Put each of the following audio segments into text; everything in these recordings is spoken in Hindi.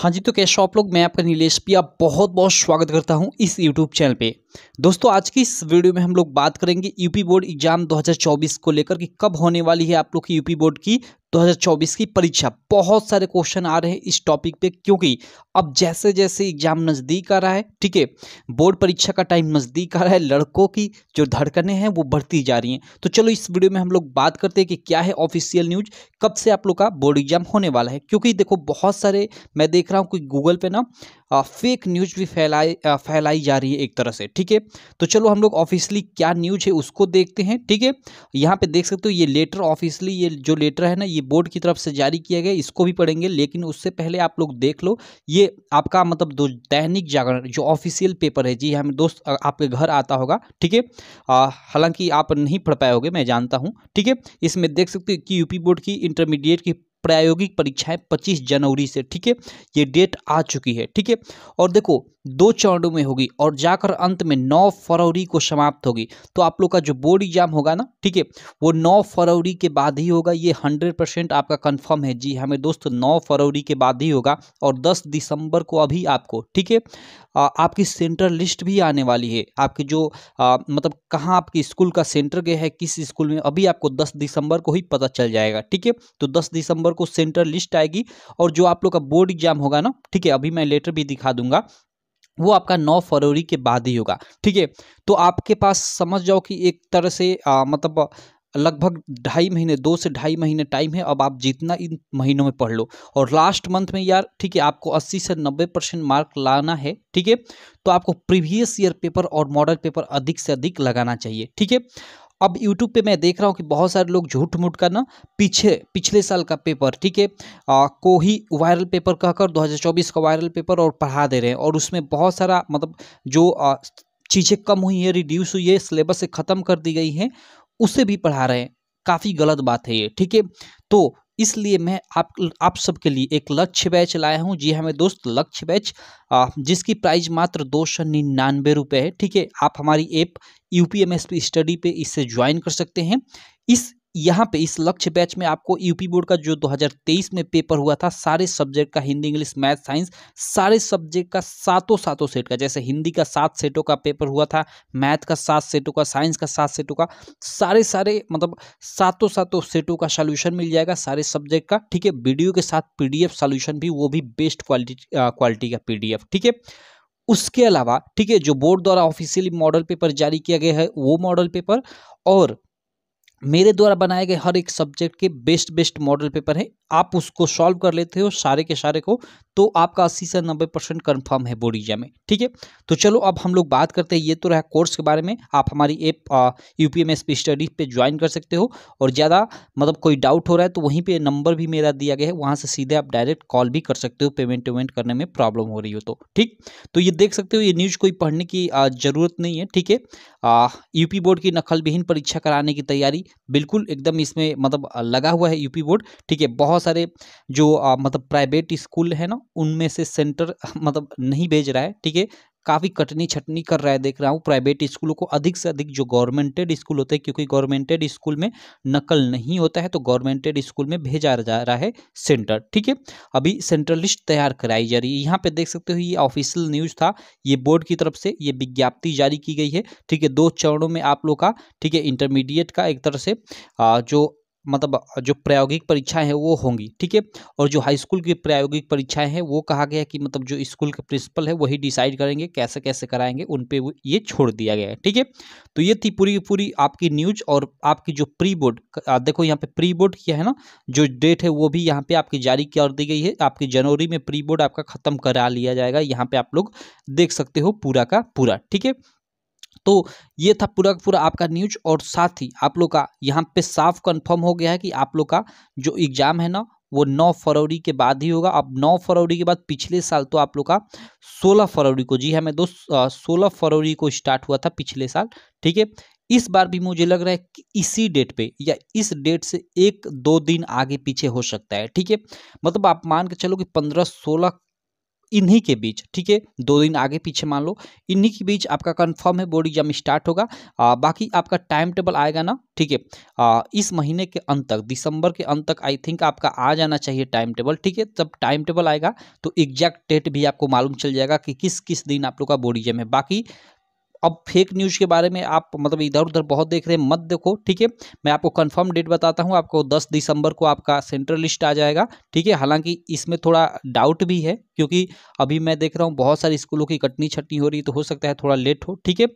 हाँ जी तो कैसे आप लोग मैं आपका नीलेश पिया बहुत बहुत स्वागत करता हूँ इस YouTube चैनल पे दोस्तों आज की इस वीडियो में हम लोग बात करेंगे यूपी बोर्ड एग्जाम 2024 को लेकर कि कब होने वाली है आप लोग की यूपी बोर्ड की 2024 की परीक्षा बहुत सारे क्वेश्चन आ रहे हैं इस टॉपिक पे क्योंकि अब जैसे जैसे एग्जाम नज़दीक आ रहा है ठीक है बोर्ड परीक्षा का टाइम नज़दीक आ रहा है लड़कों की जो धड़कने हैं वो बढ़ती जा रही हैं तो चलो इस वीडियो में हम लोग बात करते हैं कि क्या है ऑफिशियल न्यूज कब से आप लोग का बोर्ड एग्जाम होने वाला है क्योंकि देखो बहुत सारे मैं देख रहा हूँ कि गूगल पे ना फेक न्यूज भी फैलाई फैलाई जा रही है एक तरह से ठीक है तो चलो हम लोग ऑफिशियली क्या न्यूज है उसको देखते हैं ठीक है यहाँ पे देख सकते हो ये लेटर ऑफिशियली ये जो लेटर है ना ये बोर्ड की तरफ से जारी किया गया इसको भी पढ़ेंगे लेकिन उससे पहले आप लोग देख लो ये आपका मतलब दो दैनिक जागरण जो ऑफिशियल पेपर है जी हमें दोस्त आपके घर आता होगा ठीक है हालांकि आप नहीं पढ़ पाए मैं जानता हूँ ठीक है इसमें देख सकते हो कि यूपी बोर्ड की इंटरमीडिएट की प्रायोगिक परीक्षाएं 25 जनवरी से ठीक है ये डेट आ चुकी है ठीक है और देखो दो चरणों में होगी और जाकर अंत में नौ फरवरी को समाप्त होगी तो आप लोग का जो बोर्ड एग्जाम होगा ना ठीक है वो नौ फरवरी के बाद ही होगा ये हंड्रेड परसेंट आपका कन्फर्म है जी हमें हाँ, दोस्त नौ फरवरी के बाद ही होगा और दस दिसंबर को अभी आपको ठीक है आपकी सेंटर लिस्ट भी आने वाली है आपकी जो आ, मतलब कहाँ आपके स्कूल का सेंटर गया है किस स्कूल में अभी आपको दस दिसंबर को ही पता चल जाएगा ठीक है तो दस दिसंबर को सेंटर लिस्ट आएगी और जो आप लोग का बोर्ड एग्जाम होगा ना ठीक है अभी मैं लेटर भी दिखा दूंगा वो आपका 9 फरवरी के बाद ही होगा ठीक है तो आपके पास समझ जाओ कि एक तरह से आ, मतलब लगभग ढाई महीने दो से ढाई महीने टाइम है अब आप जितना इन महीनों में पढ़ लो और लास्ट मंथ में यार ठीक है आपको 80 से 90 परसेंट मार्क लाना है ठीक है तो आपको प्रीवियस ईयर पेपर और मॉडल पेपर अधिक से अधिक लगाना चाहिए ठीक है अब यूट्यूब पे मैं देख रहा हूँ कि बहुत सारे लोग झूठ मूठ का ना पीछे पिछले साल का पेपर ठीक है को ही वायरल पेपर कहकर 2024 का वायरल पेपर और पढ़ा दे रहे हैं और उसमें बहुत सारा मतलब जो चीज़ें कम हुई है रिड्यूस हुई है सिलेबस से ख़त्म कर दी गई हैं उसे भी पढ़ा रहे हैं काफ़ी गलत बात है ये ठीक है तो इसलिए मैं आप आप सबके लिए एक लक्ष्य बैच लाया हूँ जी हमें हाँ, दोस्त लक्ष्य बैच जिसकी प्राइस मात्र दो सौ निन्यानवे रुपये है ठीक है आप हमारी app U P M S P study पे इससे ज्वाइन कर सकते हैं इस यहाँ पे इस लक्ष्य बैच में आपको यूपी बोर्ड का जो 2023 में पेपर हुआ था सारे सब्जेक्ट का हिंदी इंग्लिश मैथ साइंस सारे सब्जेक्ट का सातों सातों सेट का जैसे हिंदी का सात सेटों का पेपर हुआ था मैथ का सात सेटों का साइंस का सात सेटों का सारे सारे मतलब सातों सातों सेटों का सोल्यूशन मिल जाएगा सारे सब्जेक्ट का ठीक है वीडियो के साथ पी डी भी वो भी बेस्ट क्वालिटी क्वालिटी का पी ठीक है उसके अलावा ठीक है जो बोर्ड द्वारा ऑफिशियली मॉडल पेपर जारी किया गया है वो मॉडल पेपर और मेरे द्वारा बनाए गए हर एक सब्जेक्ट के बेस्ट बेस्ट मॉडल पेपर है आप उसको सॉल्व कर लेते हो सारे के सारे को तो आपका अस्सी से नब्बे परसेंट कन्फर्म है एग्जाम में ठीक है तो चलो अब हम लोग बात करते हैं ये तो रहा कोर्स के बारे में आप हमारी app U P M S P study पर ज्वाइन कर सकते हो और ज़्यादा मतलब कोई डाउट हो रहा है तो वहीं पर नंबर भी मेरा दिया गया है वहाँ से सीधे आप डायरेक्ट कॉल भी कर सकते हो पेमेंट वेमेंट करने में प्रॉब्लम हो रही हो तो ठीक तो ये देख सकते हो ये न्यूज़ कोई पढ़ने की ज़रूरत नहीं है ठीक है यूपी बोर्ड की नकलविहीन परीक्षा कराने की तैयारी बिल्कुल एकदम इसमें मतलब लगा हुआ है यूपी बोर्ड ठीक है बहुत सारे जो मतलब प्राइवेट स्कूल है ना उनमें से सेंटर मतलब नहीं भेज रहा है ठीक है काफ़ी कटनी छटनी कर रहा है देख रहा हूँ प्राइवेट स्कूलों को अधिक से अधिक जो गवर्नमेंटेड स्कूल होते हैं क्योंकि गवर्नमेंटेड स्कूल में नकल नहीं होता है तो गवर्नमेंटेड स्कूल में भेजा जा रहा है सेंटर ठीक है अभी सेंट्रल लिस्ट तैयार कराई जा रही है यहाँ पे देख सकते हो ये ऑफिशियल न्यूज़ था ये बोर्ड की तरफ से ये विज्ञप्ति जारी की गई है ठीक है दो चरणों में आप लोग का ठीक है इंटरमीडिएट का एक तरह से जो मतलब जो प्रायोगिक परीक्षाएं हैं वो होंगी ठीक है और जो हाई स्कूल की प्रायोगिक परीक्षाएं हैं वो कहा गया कि मतलब जो स्कूल के प्रिंसिपल है वही डिसाइड करेंगे कैसे कैसे कराएंगे उन पर ये छोड़ दिया गया है ठीक है तो ये थी पूरी पूरी आपकी न्यूज और आपकी जो प्री बोर्ड देखो यहाँ पे प्री बोर्ड किया है ना जो डेट है वो भी यहाँ पर आपकी जारी कर दी गई है आपकी जनवरी में प्री बोर्ड आपका खत्म करा लिया जाएगा यहाँ पर आप लोग देख सकते हो पूरा का पूरा ठीक है तो ये था पूरा पूरा आपका न्यूज और साथ ही आप लोग का यहाँ पे साफ कंफर्म हो गया है कि आप लोग का जो एग्ज़ाम है ना वो 9 फरवरी के बाद ही होगा अब 9 फरवरी के बाद पिछले साल तो आप लोग का 16 फरवरी को जी हाँ मैं दोस्त सोलह फरवरी को स्टार्ट हुआ था पिछले साल ठीक है इस बार भी मुझे लग रहा है कि इसी डेट पे या इस डेट से एक दो दिन आगे पीछे हो सकता है ठीक है मतलब आप मान के चलो कि पंद्रह सोलह इन्हीं के बीच ठीक है दो दिन आगे पीछे मान लो इन्हीं के बीच आपका कंफर्म है बोर्ड एग्जाम स्टार्ट होगा आ, बाकी आपका टाइम टेबल आएगा ना ठीक है इस महीने के अंत तक दिसंबर के अंत तक आई थिंक आपका आ जाना चाहिए टाइम टेबल ठीक है तब टाइम टेबल आएगा तो एग्जैक्ट डेट भी आपको मालूम चल जाएगा कि किस किस दिन आप लोग का बोर्ड एग्जाम है बाकी अब फेक न्यूज़ के बारे में आप मतलब इधर उधर बहुत देख रहे हैं मत देखो ठीक है मैं आपको कंफर्म डेट बताता हूँ आपको 10 दिसंबर को आपका सेंट्रल लिस्ट आ जाएगा ठीक है हालांकि इसमें थोड़ा डाउट भी है क्योंकि अभी मैं देख रहा हूँ बहुत सारे स्कूलों की कटनी छटनी हो रही तो हो सकता है थोड़ा लेट हो ठीक है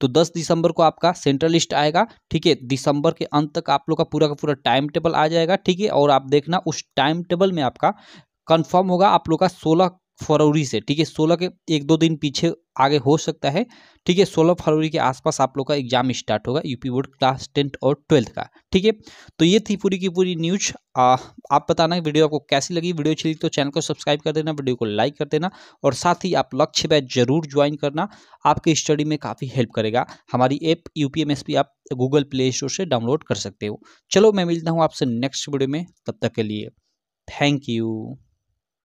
तो दस दिसंबर को आपका सेंट्रल लिस्ट आएगा ठीक है दिसंबर के अंत तक आप लोग का पूरा का पूरा टाइम टेबल आ जाएगा ठीक है और आप देखना उस टाइम टेबल में आपका कन्फर्म होगा आप लोग का सोलह फरवरी से ठीक है सोलह के एक दो दिन पीछे आगे हो सकता है ठीक है सोलह फरवरी के आसपास आप लोग का एग्जाम स्टार्ट होगा यूपी बोर्ड क्लास टेंथ और ट्वेल्थ का ठीक है तो ये थी पूरी की पूरी न्यूज आ, आप बताना वीडियो आपको कैसी लगी वीडियो अच्छी लगी तो चैनल को सब्सक्राइब कर देना वीडियो को लाइक कर देना और साथ ही आप लक्ष्य बैच जरूर ज्वाइन करना आपके स्टडी में काफ़ी हेल्प करेगा हमारी ऐप यू आप गूगल प्ले स्टोर से डाउनलोड कर सकते हो चलो मैं मिलता हूँ आपसे नेक्स्ट वीडियो में तब तक के लिए थैंक यू